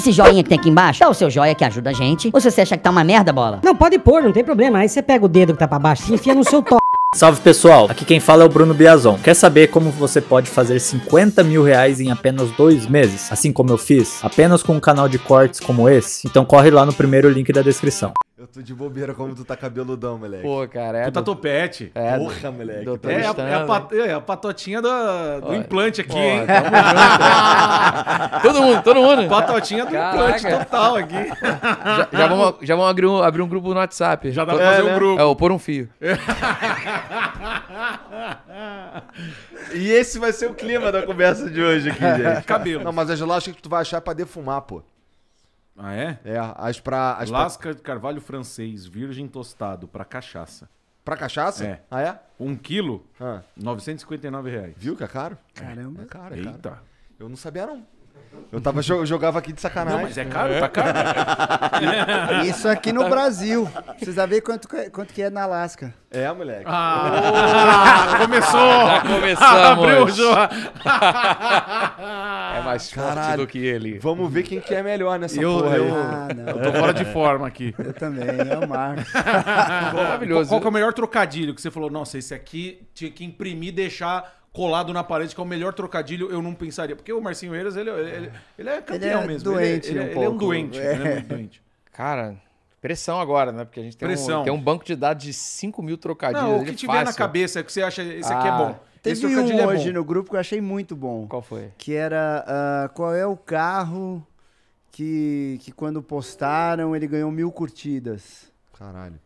esse joinha que tem aqui embaixo, dá o seu joia que ajuda a gente. Ou se você acha que tá uma merda, bola. Não, pode pôr, não tem problema. Aí você pega o dedo que tá pra baixo e enfia no seu top. Salve pessoal, aqui quem fala é o Bruno Biazon. Quer saber como você pode fazer 50 mil reais em apenas dois meses? Assim como eu fiz? Apenas com um canal de cortes como esse? Então corre lá no primeiro link da descrição. Eu tô de bobeira como tu tá cabeludão, moleque. Pô, cara, é. Tu tá do... topete. É, Porra, moleque. é, é, a, é né? pat... é a patotinha do, do implante aqui, Pô, hein? Junto, né? todo mundo, todo mundo. Patotinha do Caraca. implante total aqui. Já, já, vamos, já vamos abrir um, abrir um grupo no WhatsApp. Já dá pra é, fazer né? um grupo. É, o pôr um Fio. e esse vai ser o clima da conversa de hoje aqui, gente. Cabelo. Não, mas a Angela, acho que tu vai achar pra defumar, pô. Ah, é? É, as pra. As Lasca de carvalho francês, virgem tostado, pra cachaça. Pra cachaça? É. Ah, é? Um quilo, ah. 959 reais. Viu que é caro? Caramba. É caro, é Eita. Caro. Eu não sabia, não. Eu tava, eu jogava aqui de sacanagem. Não, mas é caro, tá caro. Isso aqui no Brasil. Precisa ver quanto, é, quanto que é na Alaska. É, moleque. Ah, começou! Já começamos. Abriu o jogo mais forte do que ele. Vamos ver quem que é melhor nessa eu, porra. Eu, ah, eu tô fora de forma aqui. Eu também, é o Marcos. Maravilhoso. Qual, que é o melhor trocadilho que você falou? Nossa, esse aqui tinha que imprimir e deixar colado na parede, que é o melhor trocadilho, eu não pensaria. Porque o Marcinho Eiras, ele, ele, ele é campeão ele é, é mesmo. É- doente ele, um ele, é, ele é um doente. É. Ele é muito doente. Cara, pressão agora, né? Porque a gente tem, Um, tem um banco de dados de 5 mil trocadilhos. Não, o que tiver fácil. na cabeça que você acha, esse ah. aqui é ah. bom. Teve um é hoje no grupo que eu achei muito bom. Qual foi? Que era uh, qual é o carro que, que quando postaram ele ganhou mil curtidas. Caralho.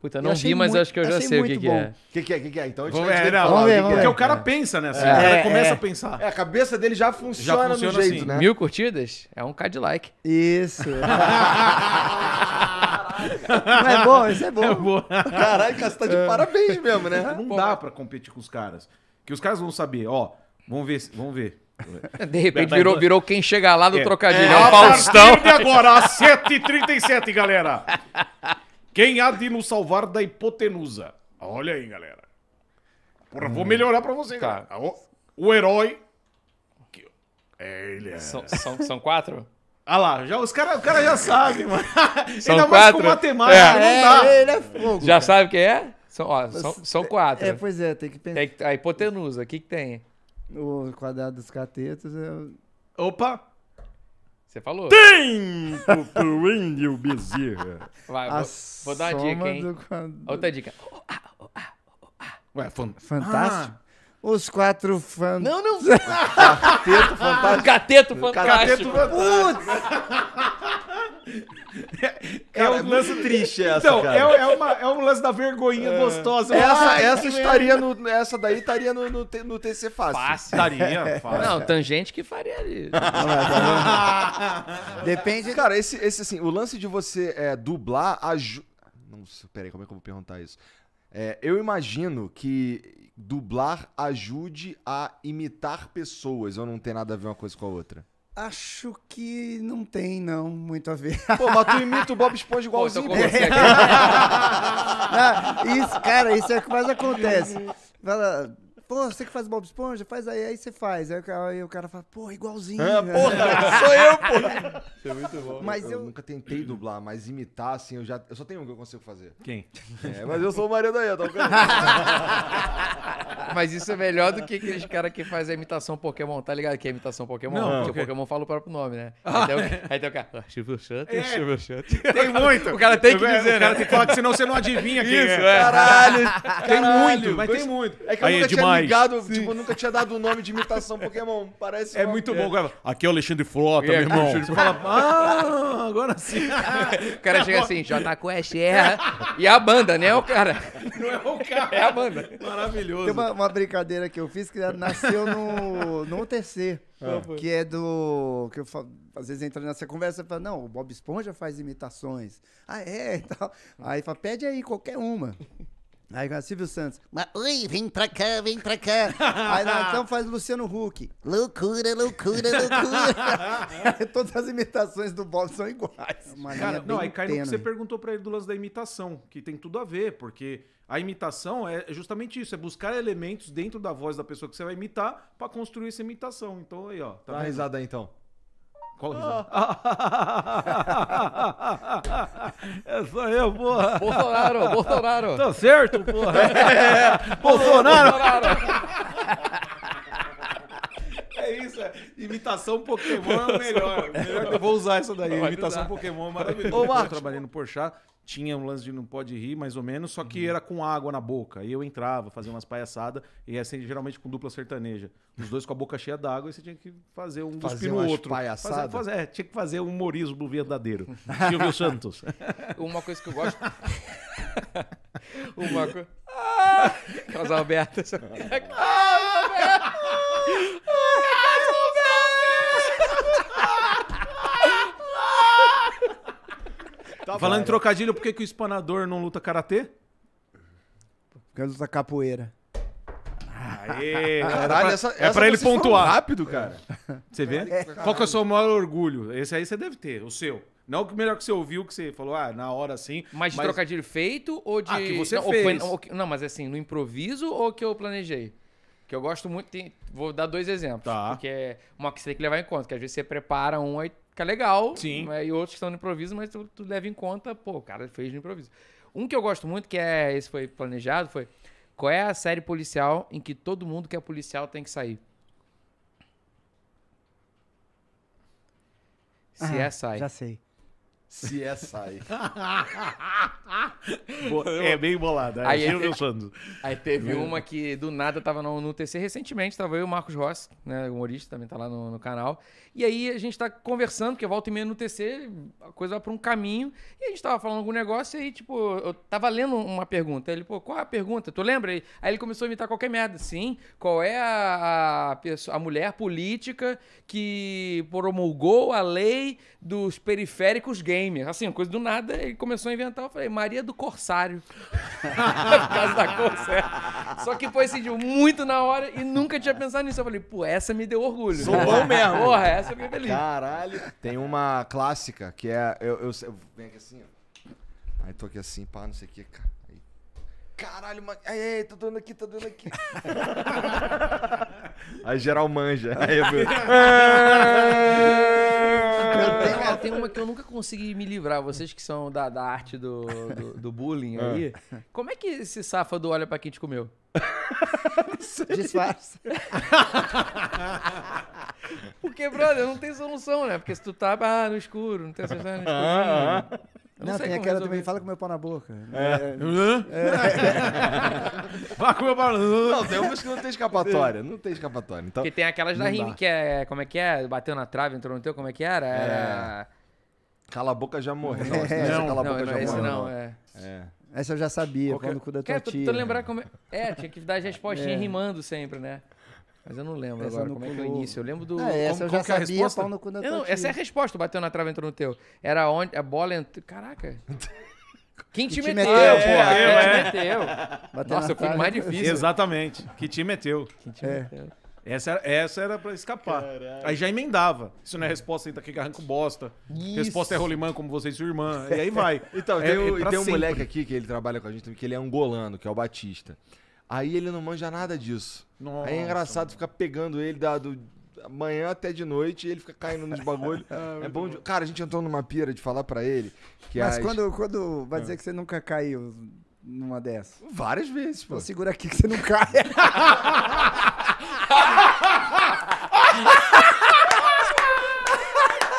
Puta, não vi, mas muito, acho que eu já sei o que, que é. O que, que, é? que, que é? Então a gente vai ver, não, vamos ver, Porque é, é, né? é. o cara pensa, né? Assim, é, o cara começa a pensar. É, a cabeça dele já funciona, já funciona jeito, assim. né? Mil curtidas é um Cadillac. Isso. Não é bom, isso é bom. É bom. Caralho, cara, você tá de parabéns mesmo, né? Não dá pra competir com os caras. Que os caras vão saber, ó, vamos ver, vamos ver. De repente virou, virou quem chega lá do é. trocadilho. É, é o Faustão. De agora, às 7h37, galera. Quem há de nos salvar da hipotenusa? Olha aí, galera. Porra, hum. vou melhorar pra você, O, tá. o herói. É, ele é. São, são, são quatro? Ah lá, já, os caras cara já sabem, mano. São Ainda quatro? mais com matemática, é. não dá. É, é fogo, já cara. sabe quem é? São, ó, são, são quatro. É, pois é, tem que pensar. Tem, a hipotenusa, o que, que tem? O quadrado dos catetos é. Opa! Você falou? Tempo pro índio Bezerra. Vai, vou, vou, dar uma dica, hein? Do... Outra dica. Ah, ah, ah, Ué, fantástico? Ah. Os quatro fãs. Não, não. Cateto fantástico. Cateto fantástico. Cateto fantástico. Putz! Cara, é um lance triste essa, então, cara. É, é, uma, é um lance da vergonhinha é. gostosa. Essa, Ai, essa estaria no, essa daí estaria no, no, no TC fácil. Fácil. Estaria, fácil. Não, tangente que faria ali. É, tá Depende. Cara, esse, esse assim, o lance de você é, dublar ajuda. Não peraí, como é que eu vou perguntar isso? É, eu imagino que dublar ajude a imitar pessoas ou não tem nada a ver uma coisa com a outra. Acho que não tem, não, muito a ver. Pô, mas tu imita o Bob Esponja então igualzinho. Pô, você assim? não, isso, cara, isso é o que mais acontece. Fala, pô, você que faz Bob Esponja, faz aí, aí você faz. Aí, aí o cara fala, pô, igualzinho. Ah, porra, sou eu, porra. Isso é muito bom. Mas eu, eu, nunca tentei dublar, mas imitar, assim, eu já. Eu só tenho um que eu consigo fazer. Quem? É, mas eu sou o Maria daí, tá Mas isso é melhor do que aqueles caras que fazem a imitação Pokémon, tá ligado? Que é a imitação Pokémon, não, porque o Pokémon fala o próprio nome, né? Ah, então, Aí tem o cara, Shibu Shut, Shibu Shut. Tem muito. O cara tem tá que dizer, né? O cara né? tem que falar senão você não adivinha quem isso, é. é. Caralho, Tem muito, mas tem muito. É que eu aí, nunca é demais ligado, tipo, Sim. tipo, nunca tinha dado o nome de imitação Pokémon. Parece. É uma... muito bom. É. Cara. Aqui é o Alexandre Frota, é, meu irmão. você fala, ah, agora sim. o cara chega assim, Jota Quest, é. E a banda, né, o cara? Não é o cara. É a banda. Maravilhoso. Tem uma, uma brincadeira que eu fiz que nasceu no, no UTC. Ah. Que é do. Que eu falo, às vezes entra nessa conversa e fala, não, o Bob Esponja faz imitações. Ah, é? E tal. Aí fala, pede aí qualquer uma. Aí vai Silvio Santos. Mas, oi, vem pra cá, vem pra cá. Aí não, então faz Luciano Huck. Loucura, loucura, loucura. Todas as imitações do Bob são iguais. É cara, não, aí cai no que você perguntou pra ele do lance da imitação, que tem tudo a ver, porque a imitação é, é justamente isso, é buscar elementos dentro da voz da pessoa que você vai imitar para construir essa imitação. Então aí, ó. Tá Dá risada aí, então. Qual risada? É? Ah. é só eu, porra. Bolsonaro, Bolsonaro. Tá certo, porra. É. Bolsonaro. Bolsonaro. É isso, é. imitação Pokémon é o melhor. melhor eu vou usar essa daí. Vai imitação usar. Pokémon é maravilhoso. Ô, Marcos, eu trabalhei no Porchat, tinha um lance de não pode rir, mais ou menos, só que uhum. era com água na boca. E eu entrava, fazia umas palhaçadas, e assim, geralmente com dupla sertaneja. Os dois com a boca cheia d'água, e você tinha que fazer um fazer no outro. Fazer, fazer, é, tinha que fazer um humorismo verdadeiro. Silvio Santos. Uma coisa que eu gosto. Uma coisa. Ah! Aquelas Ah! Tá Falando em trocadilho, por que, que o espanador não luta karatê? Porque causa luta capoeira. Aê, Caralho, é essa, é essa pra ele tá pontuar. rápido, cara. Você vê? É. Qual que é o seu maior orgulho? Esse aí você deve ter, o seu. Não o melhor que você ouviu, que você falou, ah, na hora assim. Mas de mas... trocadilho feito ou de. Ah, que você não, fez. Ou, não, mas assim, no improviso ou que eu planejei? Que eu gosto muito, tem, vou dar dois exemplos. Tá. Porque é uma que você tem que levar em conta, que às vezes você prepara um, aí é legal. Sim. Né, e outros que são no improviso, mas tu, tu leva em conta, pô, o cara fez no improviso. Um que eu gosto muito, que é. Esse foi planejado, foi. Qual é a série policial em que todo mundo que é policial tem que sair? Se ah, é, sai. Já sei se é sai é bem bolada. É, aí, aí, é aí teve é. uma que do nada tava no, no TC recentemente, tava eu e o Marcos Rossi, né? Humorista, também tá lá no, no, canal. E aí a gente tá conversando, porque volta e meia no TC, a coisa vai pra um caminho. E a gente tava falando algum negócio e aí, tipo, eu tava lendo uma pergunta. Aí ele, pô, qual é a pergunta? Tu lembra? Aí ele começou a imitar qualquer merda. Sim, qual é a, a, pessoa, a mulher política que promulgou a lei dos periféricos gays? name. Assim, coisa do nada, ele começou a inventar. Eu falei, Maria do Corsário. Por causa da Só que foi assim, muito na hora e nunca tinha pensado nisso. Eu falei, pô, essa me deu orgulho. Sou bom mesmo. Porra, essa eu fiquei feliz. Caralho. Tem uma clássica que é. Eu, eu, eu venho aqui assim, ó. Aí tô aqui assim, pá, não sei o que. Aí, caralho, mas. Aí, ai, tô aqui, tô doendo aqui. aí geral manja. Aí eu. Eu é. tenho, é, uma que eu nunca consegui me livrar. Vocês que são da, da arte do, do, do bullying é. aí. Como é que esse safado olha pra quem te comeu? Disfarça. Porque, brother, não tem solução, né? Porque se tu tá ah, no escuro, não tem solução no escuro. Ah, ah. Eu não, não tem aquela também, fala com meu pau na boca. É. é. fala com meu pau na boca. Não, tem umas que não tem escapatória. Não tem escapatória. Então, Porque tem aquelas da Rime, que é. Como é que é? Bateu na trave, entrou no teu, como é que era? Era. É. Cala a boca já morreu. Não, é. não, cala a boca não, já morreu. Não, é. é. Essa eu já sabia, Qualquer... quando o cu da tua tia. Tô, tô lembrar como... É-, é, tinha que dar as respostinhas é. rimando sempre, né? Mas eu não lembro essa agora como é cu... é que é o início. Eu lembro do. Ah, essa como, eu já é sabia, resposta. cu da eu não, essa é a resposta. Bateu na trava, entrou no teu. Era onde. A bola entrou. Caraca. Quem te, que te é meteu, meteu porra? É, é, Quem te meteu? Bateu Nossa, eu mais difícil. Exatamente. Que te meteu. Que te é. meteu. Essa era, essa era pra escapar. Aí já emendava. Isso não é resposta aí daqui tá arranco bosta. Isso. Resposta é rolimã, como você e sua irmã. E aí vai. então, é, tem, é tem um moleque aqui que ele trabalha com a gente, que ele é angolano, que é o Batista. Aí ele não manja nada disso. Nossa, aí é engraçado mano. ficar pegando ele da, do, até de noite e ele fica caindo nos bagulho. Ah, é, é bom. De... Cara, a gente entrou numa pira de falar para ele que Mas as... quando, quando vai dizer é. que você nunca caiu numa dessas? Várias vezes, pô. Então segura aqui que você não cai.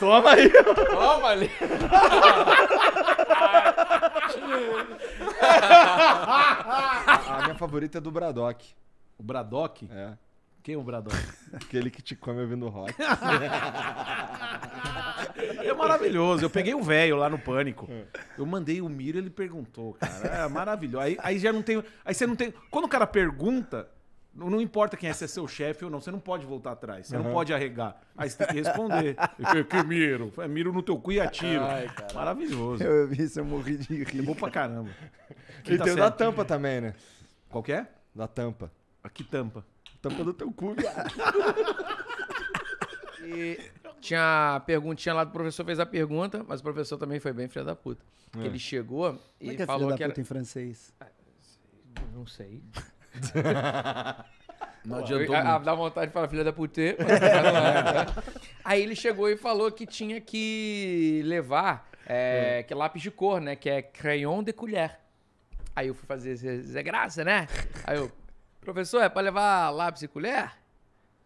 Toma aí. Toma ali. A minha favorita é do Braddock. O Braddock? É. Quem é o Braddock? Aquele que te come ouvindo rock. É maravilhoso. Eu peguei o velho lá no pânico. É. Eu mandei o Miro, ele perguntou, cara. É maravilhoso. Aí, aí já não tem. Aí você não tem. Quando o cara pergunta, não, não, importa quem é, se é seu chefe ou não, você não pode voltar atrás, você uhum. não pode arregar. Aí você tem que responder. que miro? Foi, miro no teu cu e atiro. Ai, Maravilhoso. Eu vi isso, eu morri de rir. É pra caramba. Quem e tá tem o da tampa também, né? Qual que é? Da tampa. A ah, que tampa? Tampa do teu cu, viado. E tinha a perguntinha lá do professor, fez a pergunta, mas o professor também foi bem filho da puta. É. Ele chegou Como é e é que é falou filha da que era... em francês? Ah, não sei. Não adiantou. Eu, a, a, dá vontade de falar, filha da puta. Né? Aí ele chegou e falou que tinha que levar é, hum. que é lápis de cor, né? Que é crayon de colher. Aí eu fui fazer Zé Graça, né? Aí eu, professor, é pra levar lápis e colher?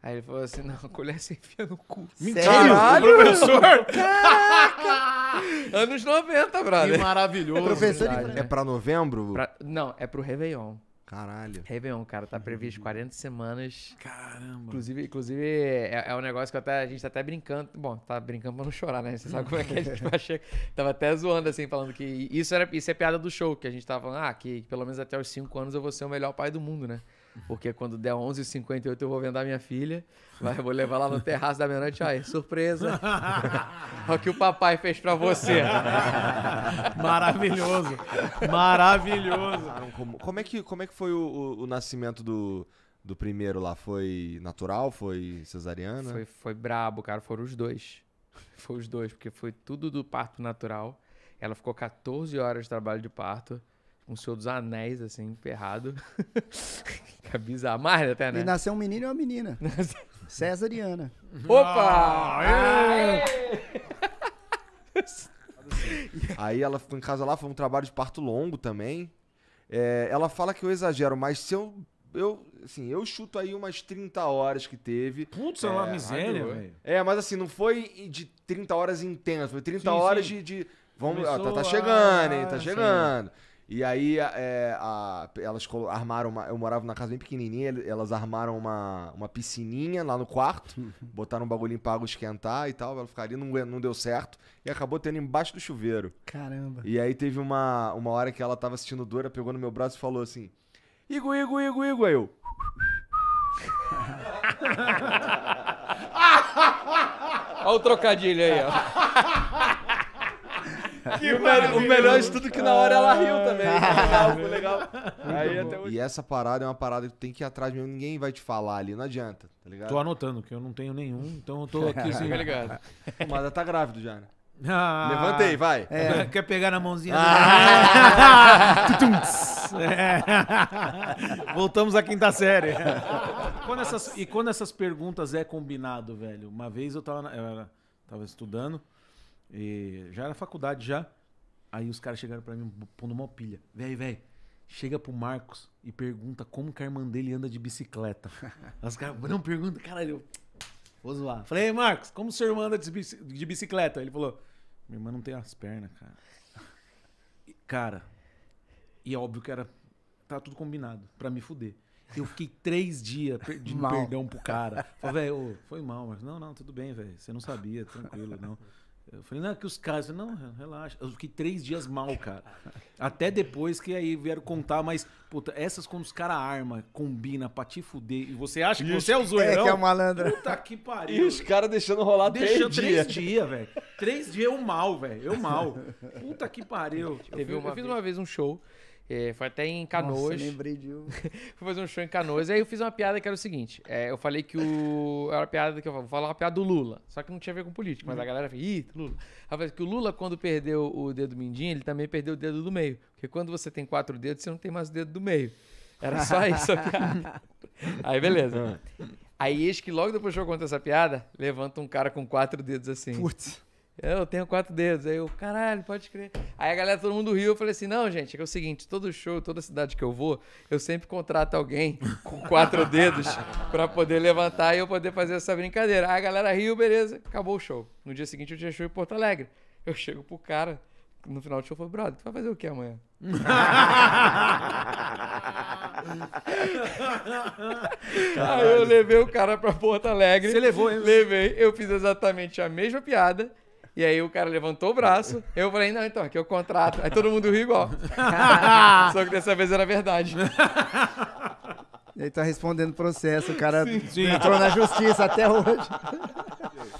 Aí ele falou assim: não, colher você enfia no cu. Mentira! Caralho, professor! Caraca! Anos 90, brother. Que maravilhoso. É professor, é, é pra né? novembro? Pra, não, é pro Réveillon. Caralho. Réveillon, cara, tá previsto 40 semanas. Caramba. Inclusive, inclusive é, é um negócio que até, a gente tá até brincando. Bom, tá brincando pra não chorar, né? Você sabe como é que a gente vai chegar. Tava até zoando, assim, falando que isso, era, isso é piada do show, que a gente tava falando, ah, que, que pelo menos até os 5 anos eu vou ser o melhor pai do mundo, né? porque quando der 11h58 eu vou a minha filha, vai, vou levar lá no terraço da meia-noite, aí, surpresa, olha o que o papai fez para você. maravilhoso, maravilhoso. Ah, como é que, como é que foi o, o, o nascimento do, do primeiro lá foi natural, foi cesariana? Foi, foi brabo, cara. Foram os dois. Foi os dois, porque foi tudo do parto natural. Ela ficou 14 horas de trabalho de parto um Senhor dos Anéis, assim, ferrado. Fica é bizarro. até, né? E nasceu um menino e uma menina. César e Ana. Opa! Aí ela ficou em casa lá, foi um trabalho de parto longo também. É, ela fala que eu exagero, mas se eu. Eu, assim, eu chuto aí umas 30 horas que teve. Putz, é uma é, miséria, velho. É, mas assim, não foi de 30 horas intensas, foi 30 sim, horas sim. de, de Vamos, ó, tá, tá, chegando, hein? Tá chegando. Sim. E aí é, é a, elas armaram uma, Eu morava na casa bem pequenininha, elas armaram uma, uma piscininha lá no quarto, botaram um bagulho pra água esquentar e tal, ela ficaria, não, não deu certo, e acabou tendo embaixo do chuveiro. Caramba. E aí teve uma, uma hora que ela tava assistindo Dora, pegou no meu braço e falou assim: Igo, Igo, Igo, Igo, aí eu. Olha o trocadilho aí, ó. E o, melhor, o melhor de tudo é que na hora ela riu também. Ah. Foi legal, foi legal. Aí, até hoje... E essa parada é uma parada que tem que ir atrás mesmo, ninguém vai te falar ali, não adianta, tá ligado? Tô anotando, que eu não tenho nenhum, então eu tô aqui sem. Tá ligado? Mas tá grávido já, né? Ah, Levantei, vai. É. é. Quer pegar na mãozinha? Ah. é. Voltamos à quinta série. Quando essas, e quando essas perguntas é combinado, velho? Uma vez eu tava, eu tava estudando, e já era faculdade já. Aí os caras chegaram para mim pondo uma pilha. Véi, véi, chega pro Marcos e pergunta como que a irmã dele anda de bicicleta. os caras, não pergunta, caralho. Vou zoar. Falei, Marcos, como sua irmã anda de bicicleta? Ele falou, minha irmã não tem as pernas, cara. E, cara, e é óbvio que era. Tá tudo combinado para me fuder. Eu fiquei três dias pedindo perdão pro cara. Falei, velho, foi mal, Marcos não, não, tudo bem, velho. Você não sabia, tranquilo, não. Eu falei, não, é que os caras. não, relaxa. Eu fiquei três dias mal, cara. Até depois que aí vieram contar, mas, puta, essas quando os caras arma, combina pra te fuder, e você acha que você é o zoeirão. É, que é o Puta que pariu. E os caras deixando rolar deixando três dias. Deixando três dias, velho. Três dias eu mal, velho. Eu mal. Puta que pariu. eu, fiz, uma, eu fiz uma vez um show é, foi até em Canoas. Nossa, lembrei de um. fui fazer um show em Canoas. e aí eu fiz uma piada que era o seguinte: é, eu falei que o. Era uma piada que eu vou falar uma piada do Lula. Só que não tinha a ver com política, mas a uhum. galera fez, ih, Lula. Ela que o Lula, quando perdeu o dedo mindinho, ele também perdeu o dedo do meio. Porque quando você tem quatro dedos, você não tem mais o dedo do meio. Era só isso a piada. aí beleza. Ah. Aí eis que logo depois que eu conto essa piada, levanta um cara com quatro dedos assim. Putz. É, eu tenho quatro dedos. Aí eu, caralho, pode crer. Aí a galera, todo mundo riu. Eu falei assim: não, gente, é, é o seguinte: todo show, toda cidade que eu vou, eu sempre contrato alguém com quatro dedos para poder levantar e eu poder fazer essa brincadeira. Aí a galera riu, beleza, acabou o show. No dia seguinte eu tinha show em Porto Alegre. Eu chego pro cara, no final do show, eu falo: brother, tu vai fazer o que amanhã? Aí eu levei o cara pra Porto Alegre. Você levou, hein? Levei, eu fiz exatamente a mesma piada. E aí o cara levantou o braço, eu falei, não, então, aqui é o contrato. Aí todo mundo riu igual. Só que dessa vez era verdade. Ele tá respondendo processo, o cara Sim. entrou na justiça até hoje.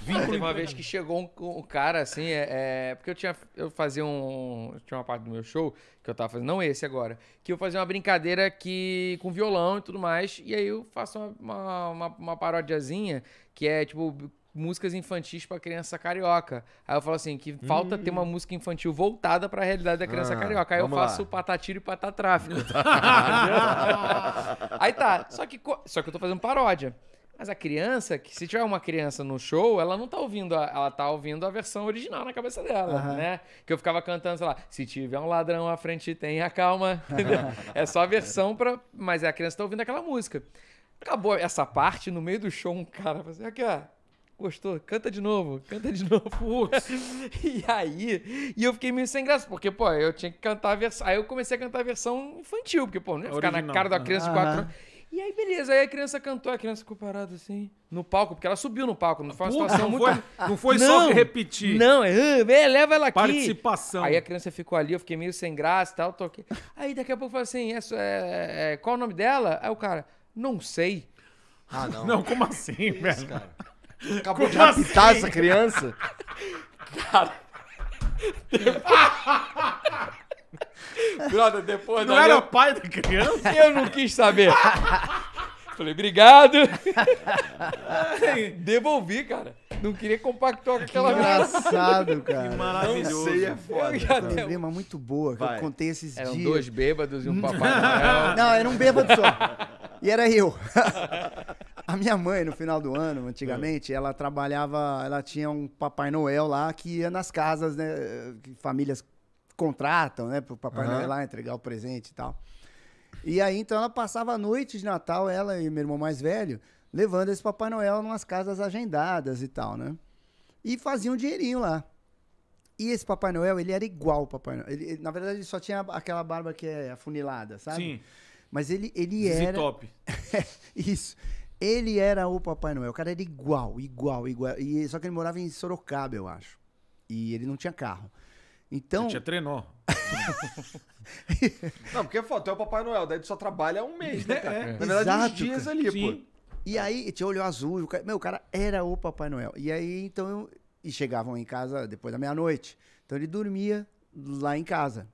Teve uma vez que chegou um, um cara assim, é, é, porque eu tinha, eu fazia um, tinha uma parte do meu show que eu tava fazendo, não esse agora, que eu fazia uma brincadeira que com violão e tudo mais, e aí eu faço uma, uma, uma, uma parodiazinha que é tipo músicas infantis para criança carioca. Aí eu falo assim, que falta hum. ter uma hum. música infantil voltada para a realidade da criança ah, carioca. Aí eu faço lá. patatiro e patatráfico. Aí tá, só que só que eu tô fazendo paródia. Mas a criança, que se tiver uma criança no show, ela não tá ouvindo, a, ela tá ouvindo a versão original na cabeça dela, uhum. né? Que eu ficava cantando, sei lá, se tiver um ladrão à frente, tenha calma, é só a versão pra... Mas é a criança tá ouvindo aquela música. Acabou essa parte, no meio do show, um cara assim, aqui, ó, Gostou? Canta de novo, canta de novo. e aí, e eu fiquei meio sem graça, porque, pô, eu tinha que cantar a versão. Aí eu comecei a cantar a versão infantil, porque, pô, não ia ficar na cara da criança de 4 anos. Né? E aí, beleza, aí a criança cantou, a criança ficou parada assim, no palco, porque ela subiu no palco, não foi uma situação não muito. Foi, não foi não, só repetir. Não, é, é, leva ela aqui. Participação. Aí a criança ficou ali, eu fiquei meio sem graça e tal, toquei. Aí daqui a pouco eu falei assim: é, é, é, qual o nome dela? Aí o cara, não sei. Ah, não. Não, como assim, velho? Cara? Acabou Como de raptar assim? essa criança? Cara. Depois... Brother, depois Não era eu... pai da criança? Eu não quis saber. Falei, obrigado. Devolvi, cara. Não queria compactuar com aquela que Engraçado, cara. Que maravilhoso. sei, é foda. Eu já muito boa, que eu contei esses Eram dias. Eram dois bêbados e um papai. Noel. Não, era um bêbado só. E era eu. A minha mãe, no final do ano, antigamente, ela trabalhava, ela tinha um Papai Noel lá que ia nas casas, né? Que famílias contratam, né? Pro Papai uhum. Noel lá entregar o presente e tal. E aí, então, ela passava a noite de Natal, ela e meu irmão mais velho, levando esse Papai Noel umas casas agendadas e tal, né? E faziam um dinheirinho lá. E esse Papai Noel, ele era igual o Papai Noel. Ele, na verdade, ele só tinha aquela barba que é afunilada, sabe? Sim. Mas ele, ele era. Top. É, isso. Ele era o Papai Noel. O cara era igual, igual, igual. E, só que ele morava em Sorocaba, eu acho. E ele não tinha carro. Então. Ele tinha trenó. não, porque foto é o Papai Noel, daí tu só trabalha um mês, né, é, cara? É, Na verdade, Exato, dias ali, Sim. pô. E aí, tinha olho azul, o cara, meu, o cara era o Papai Noel. E aí, então, eu, e chegavam em casa depois da meia-noite. Então ele dormia lá em casa.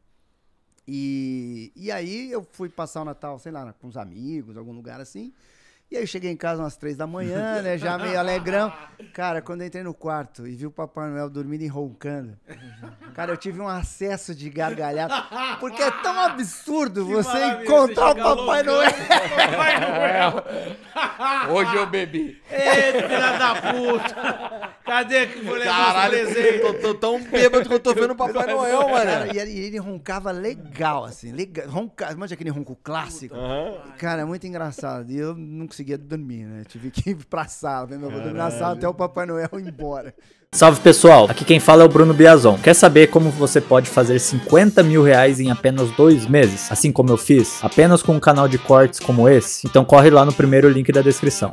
E, e aí eu fui passar o Natal, sei lá, com os amigos, algum lugar assim. E aí eu cheguei em casa umas três da manhã, né? Já meio alegrão. Cara, quando eu entrei no quarto e vi o Papai Noel dormindo e roncando, cara, eu tive um acesso de gargalhada. Porque é tão absurdo que você encontrar você o Papai Noel. Papai Noel. Hoje eu bebi. filha da puta! Cadê que vou levar Caralho, os Tô, tô tão bêbado que eu tô vendo o Papai Noel, mano. E ele, ele roncava legal, assim. Legal, ronca, manja é é aquele ronco clássico. Uhum. Cara, é muito engraçado. E eu não conseguia dormir, né? Tive que ir pra sala. Né? Eu vou dormir na sala até o Papai Noel ir embora. Salve pessoal, aqui quem fala é o Bruno Biazon. Quer saber como você pode fazer 50 mil reais em apenas dois meses, assim como eu fiz, apenas com um canal de cortes como esse? Então corre lá no primeiro link da descrição.